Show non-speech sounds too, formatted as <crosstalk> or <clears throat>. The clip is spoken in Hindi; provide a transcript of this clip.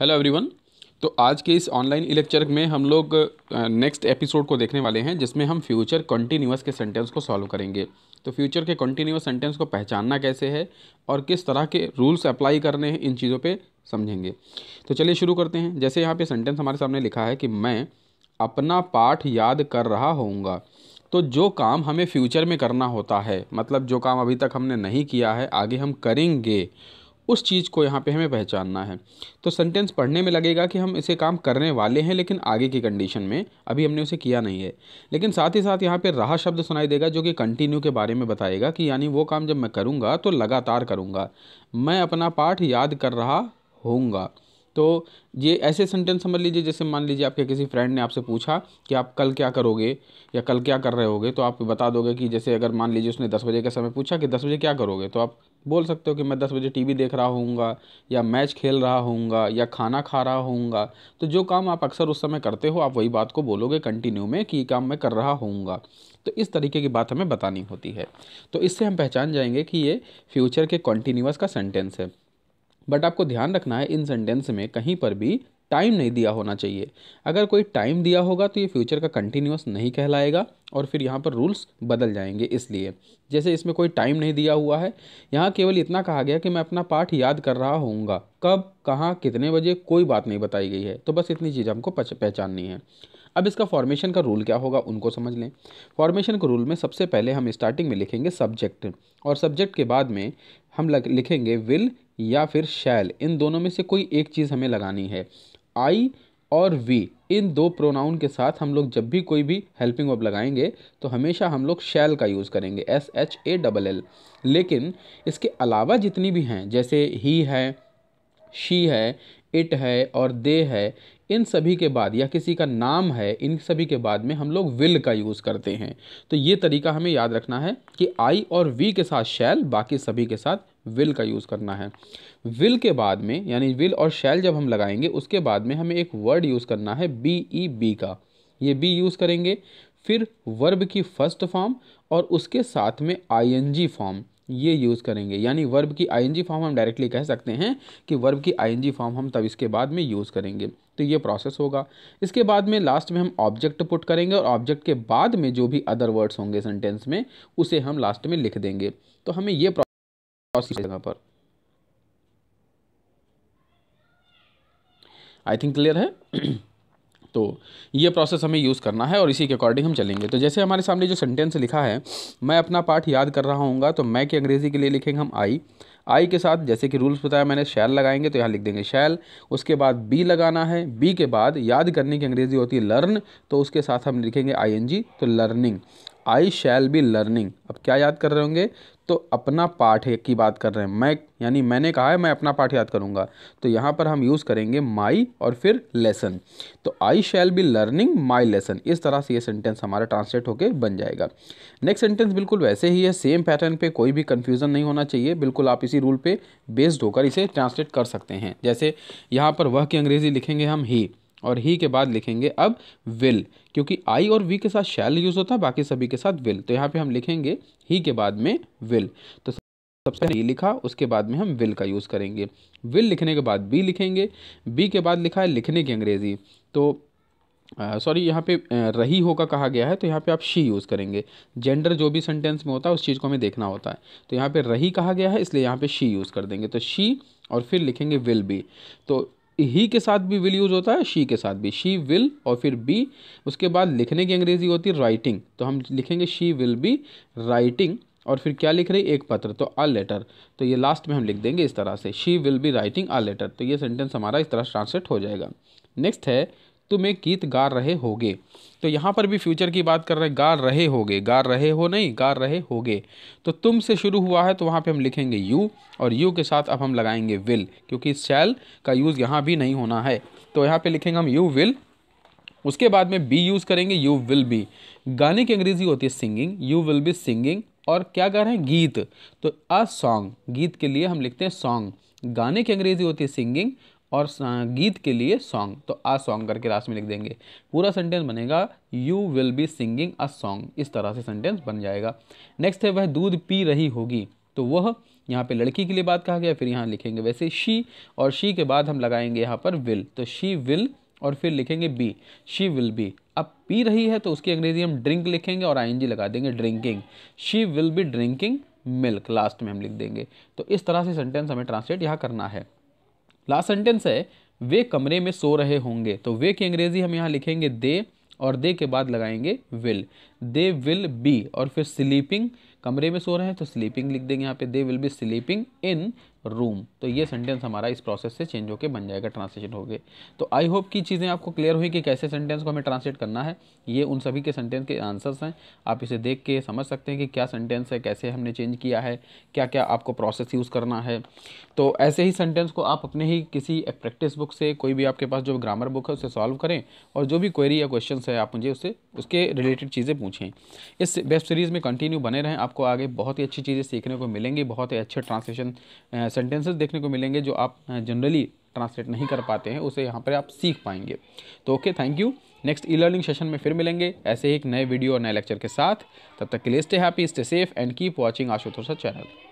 हेलो एवरीवन तो आज के इस ऑनलाइन इलेक्चर लेक्चर में हम लोग नेक्स्ट एपिसोड को देखने वाले हैं जिसमें हम फ्यूचर कंटिन्यूस के सेंटेंस को सॉल्व करेंगे तो फ्यूचर के कंटिन्यूस सेंटेंस को पहचानना कैसे है और किस तरह के रूल्स अप्लाई करने हैं इन चीज़ों पे समझेंगे तो चलिए शुरू करते हैं जैसे यहाँ पे सेंटेंस हमारे सामने लिखा है कि मैं अपना पाठ याद कर रहा होऊंगा तो जो काम हमें फ्यूचर में करना होता है मतलब जो काम अभी तक हमने नहीं किया है आगे हम करेंगे उस चीज़ को यहाँ पे हमें पहचानना है तो सेंटेंस पढ़ने में लगेगा कि हम इसे काम करने वाले हैं लेकिन आगे की कंडीशन में अभी हमने उसे किया नहीं है लेकिन साथ ही साथ यहाँ पे रहा शब्द सुनाई देगा जो कि कंटिन्यू के बारे में बताएगा कि यानी वो काम जब मैं करूँगा तो लगातार करूँगा मैं अपना पाठ याद कर रहा होऊंगा तो ये ऐसे सेंटेंस समझ लीजिए जैसे मान लीजिए आपके किसी फ्रेंड ने आपसे पूछा कि आप कल क्या करोगे या कल क्या कर रहे होगे तो आप बता दोगे कि जैसे अगर मान लीजिए उसने दस बजे का समय पूछा कि दस बजे क्या करोगे तो आप बोल सकते हो कि मैं दस बजे टीवी देख रहा हूँगा या मैच खेल रहा हूँगा या खाना खा रहा हूँ तो जो काम आप अक्सर उस समय करते हो आप वही बात को बोलोगे कंटिन्यू में कि काम मैं कर रहा हूँ तो इस तरीके की बात हमें बतानी होती है तो इससे हम पहचान जाएंगे कि ये फ्यूचर के कॉन्टीन्यूस का सेंटेंस है बट आपको ध्यान रखना है इन सेंटेंस में कहीं पर भी टाइम नहीं दिया होना चाहिए अगर कोई टाइम दिया होगा तो ये फ्यूचर का कंटिन्यूस नहीं कहलाएगा और फिर यहाँ पर रूल्स बदल जाएंगे इसलिए जैसे इसमें कोई टाइम नहीं दिया हुआ है यहाँ केवल इतना कहा गया कि मैं अपना पाठ याद कर रहा होऊंगा कब कहाँ कितने बजे कोई बात नहीं बताई गई है तो बस इतनी चीज़ हमको पहचाननी है अब इसका फॉर्मेशन का रूल क्या होगा उनको समझ लें फॉर्मेशन के रूल में सबसे पहले हम स्टार्टिंग में लिखेंगे सब्जेक्ट और सब्जेक्ट के बाद में हम लिखेंगे विल या फिर शैल इन दोनों में से कोई एक चीज़ हमें लगानी है आई और वी इन दो प्रोनाउन के साथ हम लोग जब भी कोई भी हेल्पिंग वर्ब लगाएंगे तो हमेशा हम लोग शैल का यूज़ करेंगे S H A double L लेकिन इसके अलावा जितनी भी हैं जैसे ही है शी है इट है और दे है इन सभी के बाद या किसी का नाम है इन सभी के बाद में हम लोग विल का यूज़ करते हैं तो ये तरीका हमें याद रखना है कि आई और वी के साथ शैल बाकी सभी के साथ विल का यूज़ करना है विल के बाद में यानी विल और शैल जब हम लगाएंगे उसके बाद में हमें एक वर्ड यूज़ करना है बी ई बी का ये बी यूज़ करेंगे फिर वर्ब की फर्स्ट फॉर्म और उसके साथ में आई फॉर्म ये यूज़ करेंगे यानी वर्ब की आईएनजी फॉर्म हम डायरेक्टली कह सकते हैं कि वर्ब की आईएनजी फॉर्म हम तब इसके बाद में यूज़ करेंगे तो ये प्रोसेस होगा इसके बाद में लास्ट में हम ऑब्जेक्ट पुट करेंगे और ऑब्जेक्ट के बाद में जो भी अदर वर्ड्स होंगे सेंटेंस में उसे हम लास्ट में लिख देंगे तो हमें ये और जगह पर आई थिंक क्लियर है <clears throat> तो ये प्रोसेस हमें यूज़ करना है और इसी के अकॉर्डिंग हम चलेंगे तो जैसे हमारे सामने जो सेंटेंस लिखा है मैं अपना पाठ याद कर रहा हूँ तो मैं के अंग्रेज़ी के लिए लिखेंगे हम आई आई के साथ जैसे कि रूल्स बताया मैंने शैल लगाएंगे तो यहाँ लिख देंगे शैल उसके बाद बी लगाना है बी के बाद याद करने की अंग्रेज़ी होती है लर्न तो उसके साथ हम लिखेंगे आई तो learning I shall be learning अब क्या याद कर रहे होंगे तो अपना पाठ की बात कर रहे हैं मैं यानी मैंने कहा है मैं अपना पाठ याद करूँगा तो यहाँ पर हम यूज़ करेंगे माई और फिर लेसन तो I shall be learning my lesson इस तरह से ये सेंटेंस हमारा ट्रांसलेट होके बन जाएगा नेक्स्ट सेंटेंस बिल्कुल वैसे ही है सेम पैटर्न पे कोई भी कन्फ्यूज़न नहीं होना चाहिए बिल्कुल आप इसी रूल पे बेस्ड होकर इसे ट्रांसलेट कर सकते हैं जैसे यहाँ पर वह की अंग्रेज़ी लिखेंगे हम ही और ही के बाद लिखेंगे अब विल क्योंकि आई और वी के साथ शैल यूज़ होता है बाकी सभी के साथ विल तो यहाँ पे हम लिखेंगे ही के बाद में विल तो सबसे पहले e लिखा उसके बाद में हम विल का यूज़ करेंगे विल लिखने के बाद बी लिखेंगे बी के बाद लिखा है लिखने की अंग्रेज़ी तो सॉरी यहाँ पे रही होगा कहा गया है तो यहाँ पे आप शी यूज़ करेंगे जेंडर जो भी सेंटेंस में होता है उस चीज़ को हमें देखना होता है तो यहाँ पे रही कहा गया है इसलिए यहाँ पे शी यूज़ कर देंगे तो शी और फिर लिखेंगे विल बी तो ही के साथ भी विल यूज़ होता है शी के साथ भी शी विल और फिर बी उसके बाद लिखने की अंग्रेज़ी होती है राइटिंग तो हम लिखेंगे शी विल बी राइटिंग और फिर क्या लिख रही एक पत्र तो आ लेटर तो ये लास्ट में हम लिख देंगे इस तरह से she will be writing a letter तो ये सेंटेंस हमारा इस तरह ट्रांसलेट हो जाएगा नेक्स्ट है तुम एक गीत गा रहे होगे तो यहाँ पर भी फ्यूचर की बात कर रहे गा रहे होगे गा रहे हो नहीं गा रहे होगे तो तुम से शुरू हुआ है तो वहाँ पे हम लिखेंगे यू और यू के साथ अब हम लगाएंगे विल क्योंकि शैल का यूज़ यहाँ भी नहीं होना है तो यहाँ पे लिखेंगे हम यू विल उसके बाद में बी यूज़ करेंगे यू विल बी गाने की अंग्रेज़ी होती है singing you will be singing और क्या गा रहे हैं गीत तो अ सॉन्ग गीत के लिए हम लिखते हैं सॉन्ग गाने की अंग्रेज़ी होती है सिंगिंग और गीत के लिए सॉन्ग तो आ सॉन्ग करके लास्ट में लिख देंगे पूरा सेंटेंस बनेगा you will be singing a song इस तरह से सेंटेंस बन जाएगा नेक्स्ट है वह दूध पी रही होगी तो वह यहाँ पे लड़की के लिए बात कहा गया फिर यहाँ लिखेंगे वैसे शी और शी के बाद हम लगाएंगे यहाँ पर विल तो शी विल और फिर लिखेंगे बी शी विल बी अब पी रही है तो उसकी अंग्रेजी हम ड्रिंक लिखेंगे और आई लगा देंगे drinking she will be drinking milk last में हम लिख देंगे तो इस तरह से सेंटेंस हमें ट्रांसलेट यहाँ करना है लास्ट सेंटेंस है वे कमरे में सो रहे होंगे तो वे की अंग्रेज़ी हम यहाँ लिखेंगे दे और दे के बाद लगाएंगे विल दे विल बी और फिर स्लीपिंग कमरे में सो रहे हैं तो स्लीपिंग लिख देंगे यहाँ पे they will be sleeping in room तो ये सेंटेंस हमारा इस प्रोसेस से चेंज होकर बन जाएगा ट्रांसलेशन हो गए तो आई होप कि चीज़ें आपको क्लियर हुई कि कैसे सेंटेंस को हमें ट्रांसलेट करना है ये उन सभी के सेंटेंस के आंसर्स हैं आप इसे देख के समझ सकते हैं कि क्या सेंटेंस है कैसे हमने चेंज किया है क्या क्या आपको प्रोसेस यूज़ करना है तो ऐसे ही सेंटेंस को आप अपने ही किसी प्रैक्टिस बुक से कोई भी आपके पास जो ग्रामर बुक है उसे सॉल्व करें और जो भी क्वेरी या क्वेश्चन है आप मुझे उससे उसके रिलेटेड चीज़ें पूछें इस वेब सीरीज़ में कंटिन्यू बने रहें आपको आगे बहुत ही अच्छी चीज़ें सीखने को मिलेंगी बहुत ही अच्छे ट्रांसलेशन सेंटेंसेस देखने को मिलेंगे जो आप जनरली ट्रांसलेट नहीं कर पाते हैं उसे यहाँ पर आप सीख पाएंगे तो okay thank you next e learning session में फिर मिलेंगे ऐसे ही एक नए वीडियो और नए लेक्चर के साथ तब तक के लिए stay happy stay safe and keep watching Ashutosha channel